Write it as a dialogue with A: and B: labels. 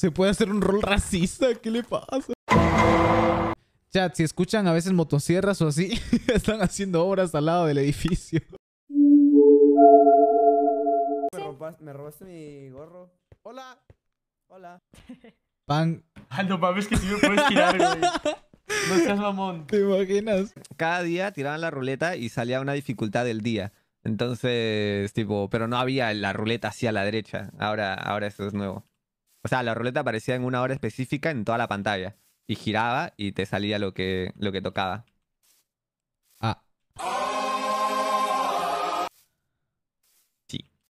A: Se puede hacer un rol racista. ¿Qué le pasa? Chat, si escuchan a veces motosierras o así, están haciendo obras al lado del edificio.
B: Me, robaste mi gorro. Hola. Hola.
C: Pan. Ay, ah, no es que si me puedes tirar, güey. No
B: seas mamón. ¿Te
D: imaginas? Cada día tiraban la ruleta y salía una dificultad del día. Entonces, tipo, pero no había la ruleta así a la derecha. Ahora, ahora eso es nuevo. O sea, la ruleta aparecía en una hora específica en toda la pantalla. Y giraba y te salía lo que, lo que tocaba.